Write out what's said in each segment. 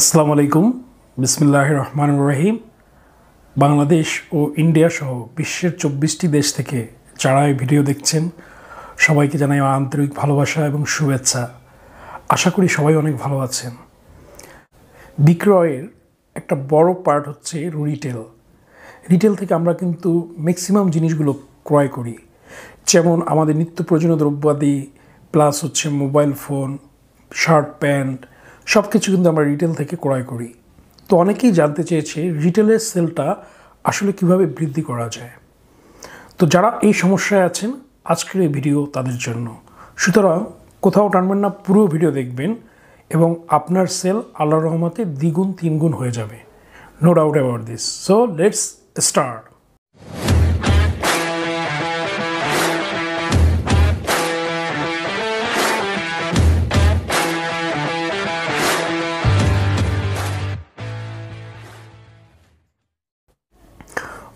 আসসালামু আলাইকুম বিসমিল্লাহ রহমান রহিম বাংলাদেশ ও ইন্ডিয়া সহ বিশ্বের চব্বিশটি দেশ থেকে যারা এই ভিডিও দেখছেন সবাইকে জানাই আন্তরিক ভালোবাসা এবং শুভেচ্ছা আশা করি সবাই অনেক ভালো আছেন বিক্রয়ের একটা বড় পার্ট হচ্ছে রিটেল রিটেল থেকে আমরা কিন্তু ম্যাক্সিমাম জিনিসগুলো ক্রয় করি যেমন আমাদের নিত্য প্রয়োজনীয় দ্রব্যাদি প্লাস হচ্ছে মোবাইল ফোন শার্ট প্যান্ট সব কিছু কিন্তু আমরা রিটেল থেকে ক্রয় করি তো অনেকেই জানতে চেয়েছে রিটেলের সেলটা আসলে কিভাবে বৃদ্ধি করা যায় তো যারা এই সমস্যায় আছেন আজকের এই ভিডিও তাদের জন্য সুতরাং কোথাও টানবেন না পুরো ভিডিও দেখবেন এবং আপনার সেল আল্লাহ রহমাতে দ্বিগুণ তিনগুণ হয়ে যাবে no doubt about this so let's start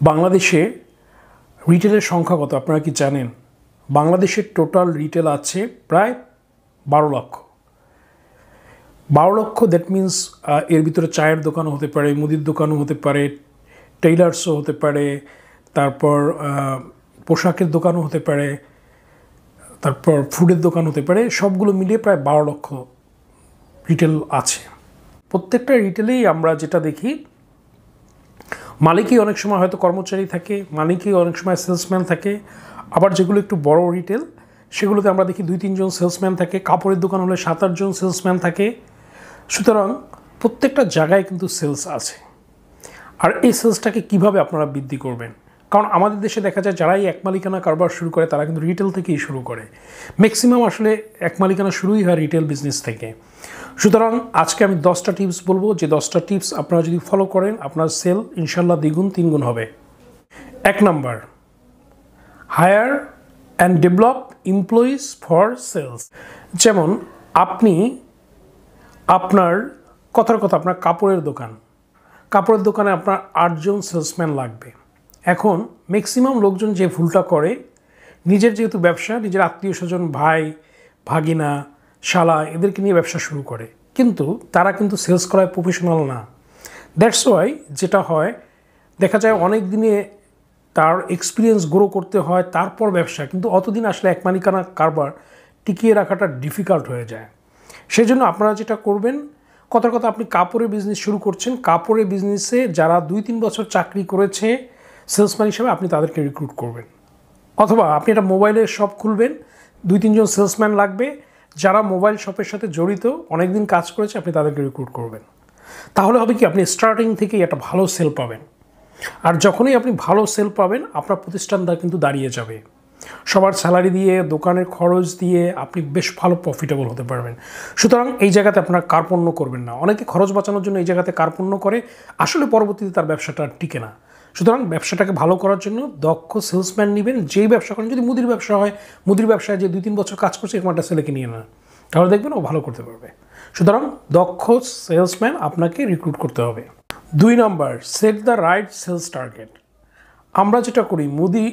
বাংলাদেশে রিটেলের সংখ্যা কত আপনারা কি জানেন বাংলাদেশের টোটাল রিটেল আছে প্রায় বারো লক্ষ বারো লক্ষ দ্যাট মিন্স এর ভিতরে চায়ের দোকানও হতে পারে মুদির দোকানও হতে পারে টেইলার্সও হতে পারে তারপর পোশাকের দোকানও হতে পারে তারপর ফুডের দোকান হতে পারে সবগুলো মিলিয়ে প্রায় বারো লক্ষ রিটেল আছে প্রত্যেকটা রিটেলেই আমরা যেটা দেখি মালিকই অনেক সময় হয়তো কর্মচারী থাকে মালিকই অনেক সময় সেলসম্যান থাকে আবার যেগুলো একটু বড় রিটেল সেগুলোতে আমরা দেখি দুই তিনজন সেলসম্যান থাকে কাপড়ের দোকান হলে সাত আটজন সেলসম্যান থাকে সুতরাং প্রত্যেকটা জায়গায় কিন্তু সেলস আছে আর এই সেলসটাকে কিভাবে আপনারা বৃদ্ধি করবেন কারণ আমাদের দেশে দেখা যায় যারাই এক মালিকানা কারবার শুরু করে তারা কিন্তু রিটেল থেকেই শুরু করে ম্যাক্সিমাম আসলে এক মালিকানা শুরুই হয় রিটেল বিজনেস থেকে সুতরাং আজকে আমি দশটা টিপস বলবো যে দশটা টিপস আপনারা যদি ফলো করেন আপনার সেল ইনশাল্লাহ দ্বিগুণ তিনগুণ হবে এক number hire and develop employees for sales যেমন আপনি আপনার কথার কথা আপনার কাপড়ের দোকান কাপড়ের দোকানে আপনার আটজন সেলসম্যান লাগবে এখন ম্যাক্সিমাম লোকজন যে ভুলটা করে নিজের যেহেতু ব্যবসা নিজের আত্মীয় স্বজন ভাই ভাগিনা শালা এদেরকে নিয়ে ব্যবসা শুরু করে কিন্তু তারা কিন্তু সেলস করায় প্রফেশনাল না দ্যাটস ওয়াই যেটা হয় দেখা যায় অনেক দিনে তার এক্সপিরিয়েন্স গ্রো করতে হয় তারপর ব্যবসা কিন্তু অতদিন আসলে এক মালিকানা কারবার টিকিয়ে রাখাটা ডিফিকাল্ট হয়ে যায় সেই জন্য আপনারা যেটা করবেন কথার কথা আপনি কাপড়ের বিজনেস শুরু করছেন কাপড়ের বিজনেসে যারা দুই তিন বছর চাকরি করেছে সেলসম্যান হিসেবে আপনি তাদেরকে রিক্রুট করবেন অথবা আপনি একটা মোবাইলের শপ খুলবেন দুই তিনজন সেলসম্যান লাগবে যারা মোবাইল শপের সাথে জড়িত অনেক দিন কাজ করেছে আপনি তাদেরকে রিক্রুট করবেন তাহলে হবে কি আপনি স্টার্টিং থেকেই একটা ভালো সেল পাবেন আর যখনই আপনি ভালো সেল পাবেন আপনার প্রতিষ্ঠানটা কিন্তু দাঁড়িয়ে যাবে সবার স্যালারি দিয়ে দোকানের খরচ দিয়ে আপনি বেশ ভালো প্রফিটেবল হতে পারবেন সুতরাং এই জায়গাতে আপনার কার্পণ্য করবেন না অনেকে খরচ বাঁচানোর জন্য এই জায়গাতে কার্পণ্য করে আসলে পরবর্তীতে তার ব্যবসাটা টিকে না সুতরাং ব্যবসাটাকে ভালো করার জন্য দক্ষ সেলসম্যান নেবেন যেই ব্যবসা করেন যদি মুদির ব্যবসা হয় মুদির ব্যবসায় যে দুই তিন বছর কাজ করছে এরকম একটা ছেলেকে নিয়ে না তাহলে দেখবেন ও ভালো করতে পারবে সুতরাং দক্ষ সেলসম্যান আপনাকে রিক্রুট করতে হবে দুই নম্বর set the right sales target আমরা যেটা করি মুদি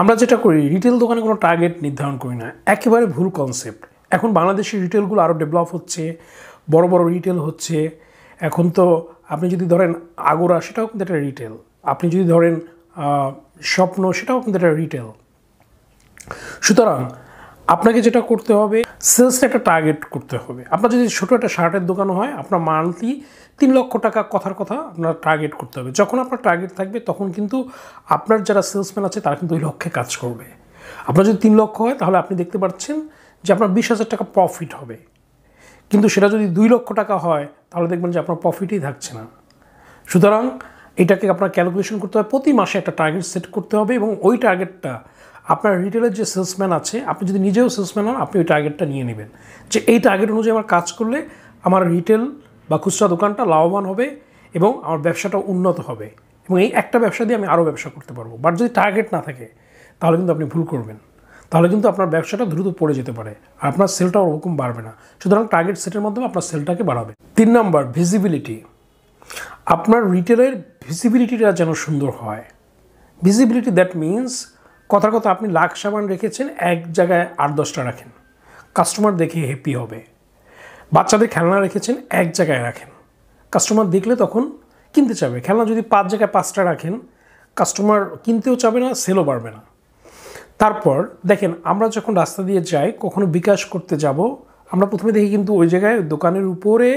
আমরা যেটা করি রিটেল দোকানে কোনো টার্গেট নির্ধারণ করি না একেবারে ভুল কনসেপ্ট এখন বাংলাদেশের রিটেলগুলো আরও ডেভেলপ হচ্ছে বড় বড় রিটেল হচ্ছে এখন তো আপনি যদি ধরেন আগোরা সেটাও কিন্তু একটা রিটেল আপনি যদি ধরেন স্বপ্ন সেটাও কিন্তু একটা রিটেল সুতরাং আপনাকে যেটা করতে হবে সেলসটা একটা টার্গেট করতে হবে আপনার যদি ছোটো একটা শার্টের দোকান হয় আপনার মান্থলি তিন লক্ষ টাকা কথার কথা আপনার টার্গেট করতে হবে যখন আপনার টার্গেট থাকবে তখন কিন্তু আপনার যারা সেলসম্যান আছে তারা কিন্তু ওই লক্ষ্যে কাজ করবে আপনার যদি তিন লক্ষ হয় তাহলে আপনি দেখতে পাচ্ছেন যে আপনার বিশ হাজার টাকা প্রফিট হবে কিন্তু সেটা যদি দুই লক্ষ টাকা হয় তাহলে দেখবেন যে আপনার প্রফিটই থাকছে না সুতরাং এটাকে আপনার ক্যালকুলেশন করতে হবে প্রতি মাসে একটা টার্গেট সেট করতে হবে এবং ওই টার্গেটটা আপনার রিটেলের যে সেলসম্যান আছে আপনি যদি নিজেও সেলসম্যান হন আপনি ওই টার্গেটটা নিয়ে নেবেন যে এই টার্গেট অনুযায়ী আমার কাজ করলে আমার রিটেল বা খুচরা দোকানটা লাভবান হবে এবং আমার ব্যবসাটা উন্নত হবে এবং এই একটা ব্যবসা দিয়ে আমি আরও ব্যবসা করতে পারবো বাট যদি টার্গেট না থাকে তাহলে কিন্তু আপনি ভুল করবেন তাহলে কিন্তু আপনার ব্যবসাটা দ্রুত পড়ে যেতে পারে আর আপনার সেলটা ওরকম বাড়বে না সুতরাং টার্গেট সেটের মাধ্যমে আপনার সেলটাকে বাড়াবে তিন নাম্বার ভিজিবিলিটি আপনার রিটেলের ভিজিবিলিটিটা যেন সুন্দর হয় ভিজিবিলিটি দ্যাট মিনস কথার কথা আপনি লাখ সাবান রেখেছেন এক জায়গায় আট দশটা রাখেন কাস্টমার দেখে হ্যাপি হবে বাচ্চাদের খেলনা রেখেছেন এক জায়গায় রাখেন কাস্টমার দেখলে তখন কিনতে চাবে খেলনা যদি পাঁচ জায়গায় পাঁচটা রাখেন কাস্টমার কিনতেও চাবে না সেলও বাড়বে না তারপর দেখেন আমরা যখন রাস্তা দিয়ে যাই কখনো বিকাশ করতে যাব আমরা প্রথমে দেখি কিন্তু ওই জায়গায় দোকানের উপরে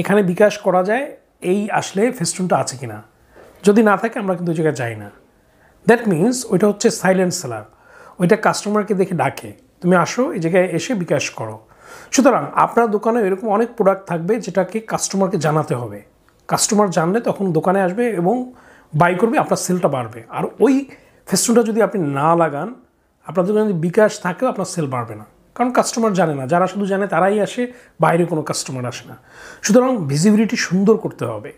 এখানে বিকাশ করা যায় এই আসলে ফেস্টুনটা আছে কি না যদি না থাকে আমরা কিন্তু ওই জায়গায় যাই না দ্যাট মিন্স ওইটা হচ্ছে সাইলেন্ট সেলার ওইটা কাস্টমারকে দেখে ডাকে তুমি আসো এই জায়গায় এসে বিকাশ করো সুতরাং আপনার দোকানে এরকম অনেক প্রোডাক্ট থাকবে যেটাকে কাস্টমারকে জানাতে হবে কাস্টমার জানলে তখন দোকানে আসবে এবং বাই করবে আপনার সেলটা বাড়বে আর ওই ফেস্টুনটা যদি আপনি না লাগান আপনাদের যদি বিকাশ থাকেও আপনার সেল বাড়বে না কারণ কাস্টমার জানে না যারা শুধু জানে তারাই আসে বাইরে কোনো কাস্টমার আসে না সুতরাং ভিজিবিলিটি সুন্দর করতে হবে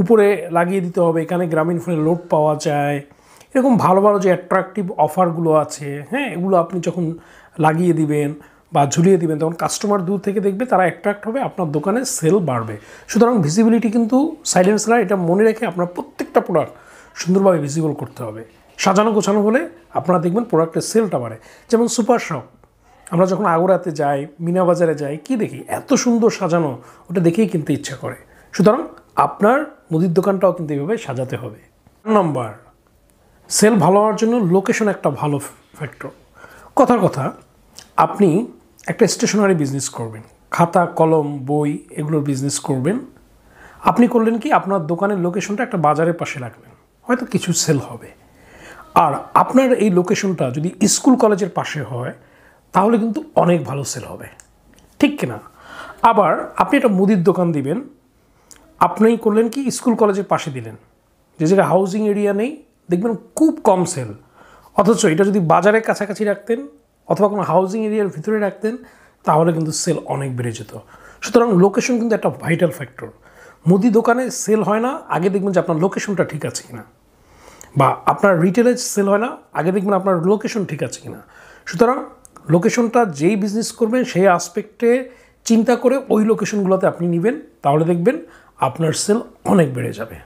উপরে লাগিয়ে দিতে হবে এখানে গ্রামীণ ফোনে লোড পাওয়া যায় এরকম ভালো ভালো যে অ্যাট্রাকটিভ অফারগুলো আছে হ্যাঁ এগুলো আপনি যখন লাগিয়ে দিবেন বা ঝুলিয়ে দিবেন তখন কাস্টমার দূর থেকে দেখবে তারা অ্যাট্রাক্ট হবে আপনার দোকানে সেল বাড়বে সুতরাং ভিজিবিলিটি কিন্তু সাইলেন্সলার এটা মনে রেখে আপনার প্রত্যেকটা প্রোডাক্ট সুন্দরভাবে ভিজিবল করতে হবে সাজানো গোছানো হলে আপনারা দেখবেন প্রোডাক্টের সেলটা বাড়ে যেমন সুপার শপ আমরা যখন আগোড়াতে যাই মিনা বাজারে যাই কি দেখি এত সুন্দর সাজানো ওটা দেখেই কিনতে ইচ্ছা করে সুতরাং আপনার মুদির দোকানটাও কিন্তু এইভাবে সাজাতে হবে নম্বর সেল ভালো হওয়ার জন্য লোকেশন একটা ভালো ফ্যাক্টর কথার কথা আপনি একটা স্টেশনারি বিজনেস করবেন খাতা কলম বই এগুলোর বিজনেস করবেন আপনি করলেন কি আপনার দোকানের লোকেশনটা একটা বাজারের পাশে রাখবেন হয়তো কিছু সেল হবে আর আপনার এই লোকেশনটা যদি স্কুল কলেজের পাশে হয় তাহলে কিন্তু অনেক ভালো সেল হবে ঠিক কিনা আবার আপনি একটা মুদির দোকান দিবেন আপনি করলেন কি স্কুল কলেজের পাশে দিলেন যে যেটা হাউজিং এরিয়া নেই দেখবেন খুব কম সেল অথচ এটা যদি বাজারের কাছাকাছি রাখতেন অথবা কোনো হাউজিং এরিয়ার ভিতরে রাখতেন তাহলে কিন্তু সেল অনেক বেড়ে যেত সুতরাং লোকেশন কিন্তু একটা ভাইটাল ফ্যাক্টর মুদি দোকানে সেল হয় না আগে দেখবেন যে আপনার লোকেশনটা ঠিক আছে কিনা বা আপনার রিটেলে সেল হয় না আগে দেখবেন আপনার লোকেশন ঠিক আছে কিনা সুতরাং লোকেশনটা যেই বিজনেস করবেন সেই আসপেক্টে চিন্তা করে ওই লোকেশনগুলোতে আপনি নেবেন তাহলে দেখবেন আপনার সেল অনেক বেড়ে যাবে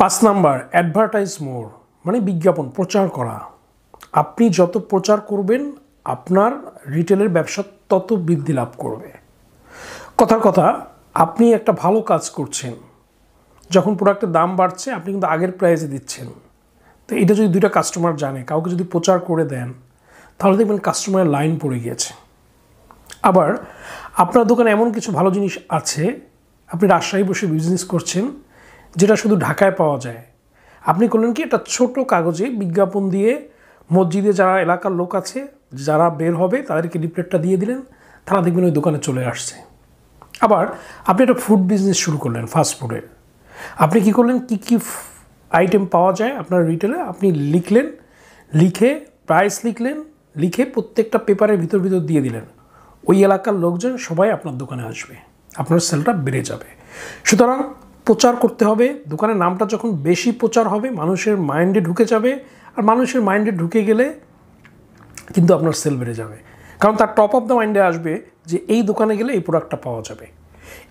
পাঁচ নাম্বার অ্যাডভার্টাইজ মোর মানে বিজ্ঞাপন প্রচার করা আপনি যত প্রচার করবেন আপনার রিটেলের ব্যবসা তত বৃদ্ধি লাভ করবে কথার কথা আপনি একটা ভালো কাজ করছেন যখন প্রোডাক্টের দাম বাড়ছে আপনি কিন্তু আগের প্রাইসে দিচ্ছেন তো এটা যদি দুইটা কাস্টমার জানে কাউকে যদি প্রচার করে দেন তাহলে দেখবেন কাস্টমারের লাইন পড়ে গিয়েছে আবার আপনার দোকানে এমন কিছু ভালো জিনিস আছে আপনি রাজশাহী বসে বিজনেস করছেন যেটা শুধু ঢাকায় পাওয়া যায় আপনি করলেন কি একটা ছোট কাগজে বিজ্ঞাপন দিয়ে মসজিদে যারা এলাকার লোক আছে যারা বের হবে তাদেরকে ডিপ্লেটটা দিয়ে দিলেন তারা দেখবেন ওই দোকানে চলে আসছে আবার আপনি একটা ফুড বিজনেস শুরু করলেন ফাস্টফুডের আপনি কি করলেন কি কী আইটেম পাওয়া যায় আপনার রিটেলে আপনি লিখলেন লিখে প্রাইস লিখলেন লিখে প্রত্যেকটা পেপারের ভিতর ভিতর দিয়ে দিলেন ওই এলাকার লোকজন সবাই আপনার দোকানে আসবে আপনার সেলটা বেড়ে যাবে সুতরাং প্রচার করতে হবে দোকানের নামটা যখন বেশি প্রচার হবে মানুষের মাইন্ডে ঢুকে যাবে আর মানুষের মাইন্ডে ঢুকে গেলে কিন্তু আপনার সেল বেড়ে যাবে কারণ তার টপ অফ দ্য মাইন্ডে আসবে যে এই দোকানে গেলে এই প্রোডাক্টটা পাওয়া যাবে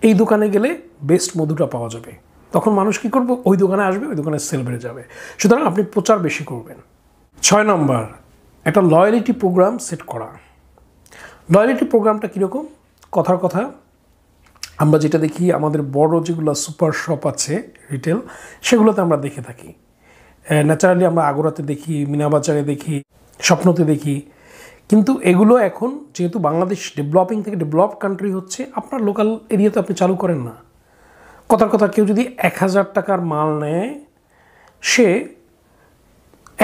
এই দোকানে গেলে বেস্ট মধুটা পাওয়া যাবে তখন মানুষ কী করবে ওই দোকানে আসবে ওই দোকানে সেল বেড়ে যাবে সুতরাং আপনি প্রচার বেশি করবেন ছয় নম্বর একটা লয়্যালিটি প্রোগ্রাম সেট করা লয়ালিটি প্রোগ্রামটা কীরকম কথার কথা আমরা যেটা দেখি আমাদের বড় যেগুলো সুপার শপ আছে রিটেল সেগুলোতে আমরা দেখে থাকি ন্যাচারালি আমরা আগোরাতে দেখি মিনাবাজারে দেখি স্বপ্নতে দেখি কিন্তু এগুলো এখন যেহেতু বাংলাদেশ ডেভেলপিং থেকে ডেভেলপ কান্ট্রি হচ্ছে আপনার লোকাল এরিয়াতে আপনি চালু করেন না কথার কথা কেউ যদি এক হাজার টাকার মাল নেয় সে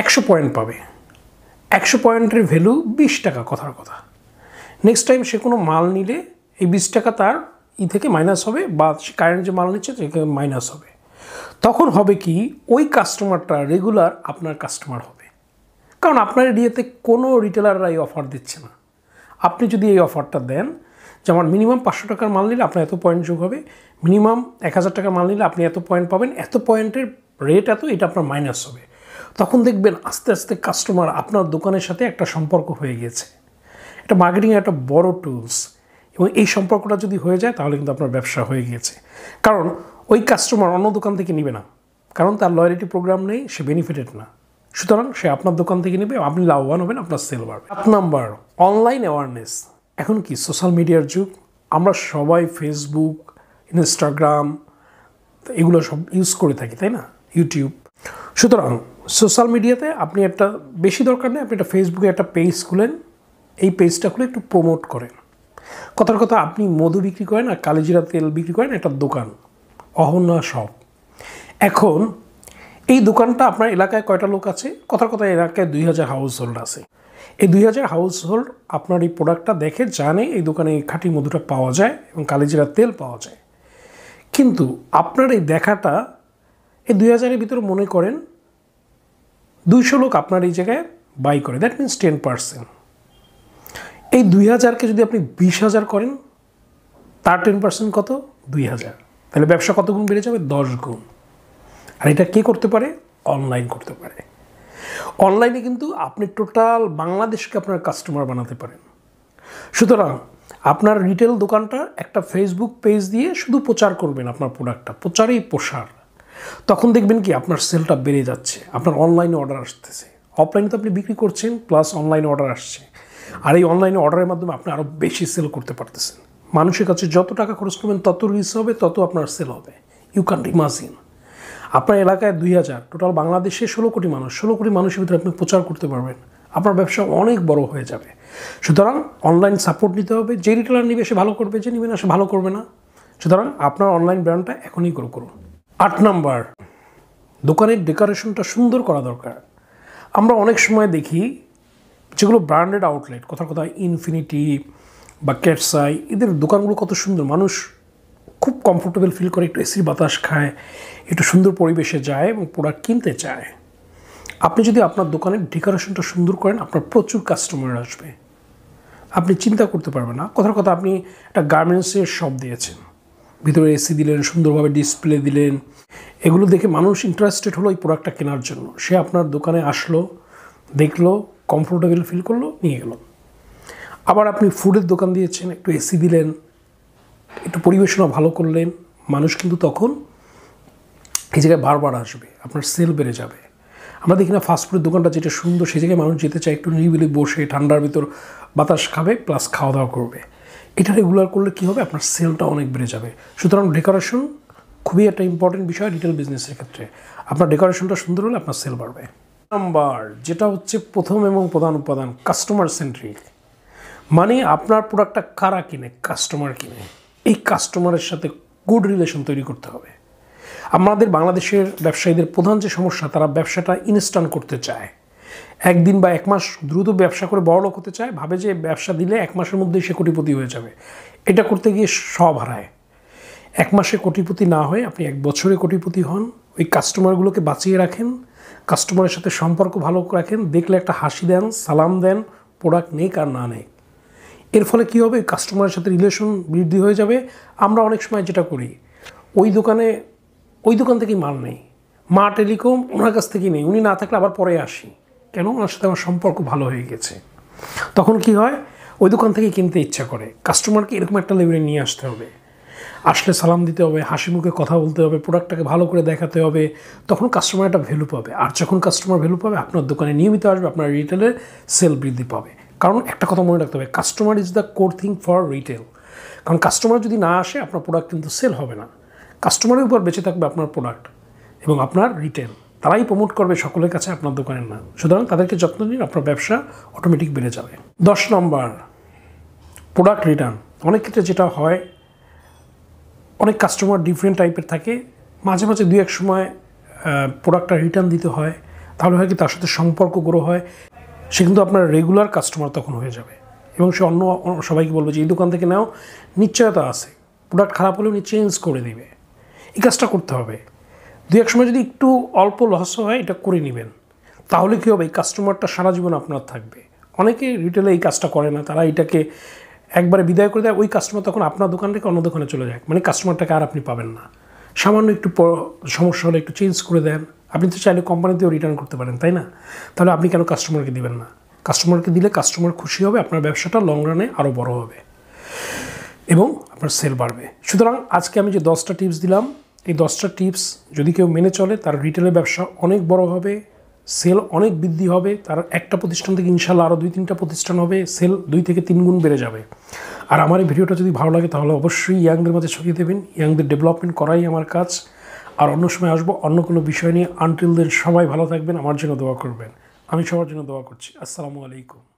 একশো পয়েন্ট পাবে একশো পয়েন্টের ভ্যালু বিশ টাকা কথার কথা নেক্সট টাইম সে কোনো মাল নিলে এই বিশ টাকা তার ই থেকে মাইনাস হবে বা সে কারেন্ট যে মাল নিচ্ছে থেকে মাইনাস হবে তখন হবে কি ওই কাস্টমারটা রেগুলার আপনার কাস্টমার হবে কারণ আপনার এরিয়াতে কোনো রিটেলাররা এই অফার দিচ্ছে না আপনি যদি এই অফারটা দেন যেমন মিনিমাম পাঁচশো টাকার মাল নিলে আপনার এত পয়েন্ট যোগ হবে মিনিমাম এক হাজার টাকার মাল নিলে আপনি এত পয়েন্ট পাবেন এত পয়েন্টের রেট এত এটা আপনার মাইনাস হবে তখন দেখবেন আস্তে আস্তে কাস্টমার আপনার দোকানের সাথে একটা সম্পর্ক হয়ে গিয়েছে এটা মার্কেটিংয়ের একটা বড় টুলস এবং এই সম্পর্কটা যদি হয়ে যায় তাহলে কিন্তু আপনার ব্যবসা হয়ে গিয়েছে কারণ ওই কাস্টমার অন্য দোকান থেকে নিবে না কারণ তার লয়ালিটি প্রোগ্রাম নেই সে বেনিফিটেড না সুতরাং সে আপনার দোকান থেকে নেবে আপনি লাভবান হবেন আপনার সেল বাড়বে আট নাম্বার অনলাইন অ্যাওয়ারনেস এখন কি সোশ্যাল মিডিয়ার যুগ আমরা সবাই ফেসবুক ইনস্টাগ্রাম এগুলো সব ইউজ করে থাকি তাই না ইউটিউব সুতরাং সোশ্যাল মিডিয়াতে আপনি একটা বেশি দরকার নেই আপনি একটা ফেসবুকে একটা পেজ খুলেন এই পেজটা খুলে একটু প্রমোট করেন কথার কথা আপনি মধু বিক্রি করেন আর কালিজিরা তেল বিক্রি করেন একটা দোকান অহনা সব এখন এই দোকানটা আপনার এলাকায় কয়টা লোক আছে কথার কথা এলাকায় দুই হাজার হাউস হোল্ড আছে এই দুই হাজার হাউস হোল্ড আপনার এই প্রোডাক্টটা দেখে জানে এই দোকানে এই খাঁটি মধুটা পাওয়া যায় এবং কালিজিরা তেল পাওয়া যায় কিন্তু আপনার এই দেখাটা এই দুই হাজারের ভিতরে মনে করেন দুইশো লোক আপনার এই জায়গায় বাই করে দ্যাট মিনস টেন পার্সেন্ট এই দুই হাজারকে যদি আপনি বিশ হাজার করেন তার টেন পার্সেন্ট কত দুই হাজার তাহলে ব্যবসা কত গুণ বেড়ে যাবে দশ গুণ আর এটা কে করতে পারে অনলাইন করতে পারে অনলাইনে কিন্তু আপনি টোটাল বাংলাদেশকে আপনার কাস্টমার বানাতে পারেন সুতরাং আপনার রিটেল দোকানটা একটা ফেসবুক পেজ দিয়ে শুধু প্রচার করবেন আপনার প্রোডাক্টটা প্রচারেই প্রসার তখন দেখবেন কি আপনার সেলটা বেড়ে যাচ্ছে আপনার অনলাইনে অর্ডার আসতেছে অফলাইনে তো আপনি বিক্রি করছেন প্লাস অনলাইনে অর্ডার আসছে আর এই অনলাইনে অর্ডারের মাধ্যমে আপনি আরও বেশি সেল করতে পারতেছেন মানুষের কাছে যত টাকা খরচ করবেন তত রিস হবে তত আপনার সেল হবে ইউ ক্যান ইমাজিন আপনার এলাকায় দুই হাজার টোটাল বাংলাদেশে ষোলো কোটি মানুষ ষোলো কোটি মানুষের ভিতরে আপনি প্রচার করতে পারবেন আপনার ব্যবসা অনেক বড় হয়ে যাবে সুতরাং অনলাইন সাপোর্ট নিতে হবে যে রিটেলার নিবে সে ভালো করবে যে নিবে না সে ভালো করবে না সুতরাং আপনার অনলাইন ব্র্যান্ডটা এখনই গ্রো করুন আট নাম্বার দোকানের ডেকোরেশনটা সুন্দর করা দরকার আমরা অনেক সময় দেখি যেগুলো ব্র্যান্ডেড আউটলেট কথার কথা ইনফিনিটি বা ক্যাটসাই এদের দোকানগুলো কত সুন্দর মানুষ খুব কমফোর্টেবল ফিল করে একটু এসির বাতাস খায় একটু সুন্দর পরিবেশে যায় এবং প্রোডাক্ট কিনতে চায় আপনি যদি আপনার দোকানের ডেকোরেশনটা সুন্দর করেন আপনার প্রচুর কাস্টমার আসবে আপনি চিন্তা করতে পারবেন না কথার কথা আপনি একটা গার্মেন্টসের শপ দিয়েছেন ভিতরে এসি দিলেন সুন্দরভাবে ডিসপ্লে দিলেন এগুলো দেখে মানুষ ইন্টারেস্টেড হলো এই প্রোডাক্টটা কেনার জন্য সে আপনার দোকানে আসলো দেখলো কমফোর্টেবল ফিল করলো নিয়ে গেল আবার আপনি ফুডের দোকান দিয়েছেন একটু এসি দিলেন একটু পরিবেশনা ভালো করলেন মানুষ কিন্তু তখন এই জায়গায় বারবার আসবে আপনার সেল বেড়ে যাবে আমরা দেখি না ফাস্টফুডের দোকানটা যেটা সুন্দর সেই জায়গায় মানুষ যেতে চায় একটু নিরিবিলি বসে ঠান্ডার ভিতর বাতাস খাবে প্লাস খাওয়া দাওয়া করবে এটা রেগুলার করলে কী হবে আপনার সেলটা অনেক বেড়ে যাবে সুতরাং ডেকোরেশন খুবই একটা ইম্পর্টেন্ট বিষয় রিটেল বিজনেসের ক্ষেত্রে আপনার ডেকোরেশনটা সুন্দর হলে আপনার সেল বাড়বে নাম্বার যেটা হচ্ছে প্রথম এবং প্রধান উপাদান কাস্টমার সেন্ট্রিক মানে আপনার প্রোডাক্টটা কারা কিনে কাস্টমার কিনে এই কাস্টমারের সাথে গুড রিলেশন তৈরি করতে হবে আমাদের বাংলাদেশের ব্যবসায়ীদের প্রধান যে সমস্যা তারা ব্যবসাটা ইনস্ট্যান্ট করতে চায় একদিন বা এক মাস দ্রুত ব্যবসা করে বড় লোক হতে চায় ভাবে যে ব্যবসা দিলে এক মাসের মধ্যেই সে কোটিপতি হয়ে যাবে এটা করতে গিয়ে সব হারায় এক মাসে কোটিপতি না হয়ে আপনি এক বছরে কোটিপতি হন ওই কাস্টমারগুলোকে বাঁচিয়ে রাখেন কাস্টমারের সাথে সম্পর্ক ভালো রাখেন দেখলে একটা হাসি দেন সালাম দেন প্রোডাক্ট নেক আর না নেক এর ফলে কী হবে কাস্টমারের সাথে রিলেশন বৃদ্ধি হয়ে যাবে আমরা অনেক সময় যেটা করি ওই দোকানে ওই দোকান থেকেই মাল নেই মা টেলিকম ওনার কাছ থেকেই নেই উনি না থাকলে আবার পরে আসি কেন ওনার সাথে আমার সম্পর্ক ভালো হয়ে গেছে তখন কি হয় ওই দোকান থেকে কিনতে ইচ্ছা করে কাস্টমারকে এরকম একটা লেভেলে নিয়ে আসতে হবে আসলে সালাম দিতে হবে হাসি মুখে কথা বলতে হবে প্রোডাক্টটাকে ভালো করে দেখাতে হবে তখন কাস্টমার একটা ভ্যালু পাবে আর যখন কাস্টমার ভ্যালু পাবে আপনার দোকানে নিয়মিত আসবে আপনার রিটেলের সেল বৃদ্ধি পাবে কারণ একটা কথা মনে রাখতে হবে customer is the core thing for retail কারণ কাস্টমার যদি না আসে আপনার প্রোডাক্ট কিন্তু সেল হবে না কাস্টমারের উপর বেঁচে থাকবে আপনার প্রোডাক্ট এবং আপনার রিটেল তারাই প্রমোট করবে সকলের কাছে আপনার দোকানের নাম সুতরাং তাদেরকে যত্ন নিন আপনার ব্যবসা অটোমেটিক বেড়ে যাবে দশ নম্বর প্রোডাক্ট রিটার্ন অনেক ক্ষেত্রে যেটা হয় অনেক কাস্টমার ডিফারেন্ট টাইপের থাকে মাঝে মাঝে দু এক সময় প্রোডাক্টটা রিটার্ন দিতে হয় তাহলে হয় কি তার সাথে সম্পর্ক গ্রো হয় সে কিন্তু আপনার রেগুলার কাস্টমার তখন হয়ে যাবে এবং সে অন্য সবাইকে বলবে যে এই দোকান থেকে নাও নিশ্চয়তা আছে প্রোডাক্ট খারাপ হলে উনি চেঞ্জ করে দিবে এই কাজটা করতে হবে দু এক সময় যদি একটু অল্প লস হয় এটা করে নেবেন তাহলে কী হবে এই কাস্টমারটা সারা জীবন আপনার থাকবে অনেকে রিটেলে এই কাজটা করে না তারা এটাকে একবারে বিদায় করে দেয় ওই কাস্টমার তখন আপনার দোকান থেকে অন্য দোকানে চলে যায় মানে কাস্টমারটাকে আর আপনি পাবেন না সামান্য একটু সমস্যা হলে একটু চেঞ্জ করে দেন আপনি তো চাইলে কোম্পানিতেও রিটার্ন করতে পারেন তাই না তাহলে আপনি কেন কাস্টমারকে দিবেন না কাস্টমারকে দিলে কাস্টমার খুশি হবে আপনার ব্যবসাটা লং রানে আরও বড় হবে এবং আপনার সেল বাড়বে সুতরাং আজকে আমি যে দশটা টিপস দিলাম এই দশটা টিপস যদি কেউ মেনে চলে তার রিটেলের ব্যবসা অনেক বড় হবে সেল অনেক বৃদ্ধি হবে তার একটা প্রতিষ্ঠান থেকে ইনশাল্লাহ আরও দুই তিনটা প্রতিষ্ঠান হবে সেল দুই থেকে তিন গুণ বেড়ে যাবে আর আমার এই ভিডিওটা যদি ভালো লাগে তাহলে অবশ্যই ইয়াংদের মাঝে ছড়িয়ে দেবেন ইয়াংদের ডেভেলপমেন্ট করাই আমার কাজ আর অন্য সময় আসবো অন্য কোনো বিষয় নিয়ে আনটিল দেন সবাই ভালো থাকবেন আমার জন্য দোয়া করবেন আমি সবার জন্য দোয়া করছি আসসালামু আলাইকুম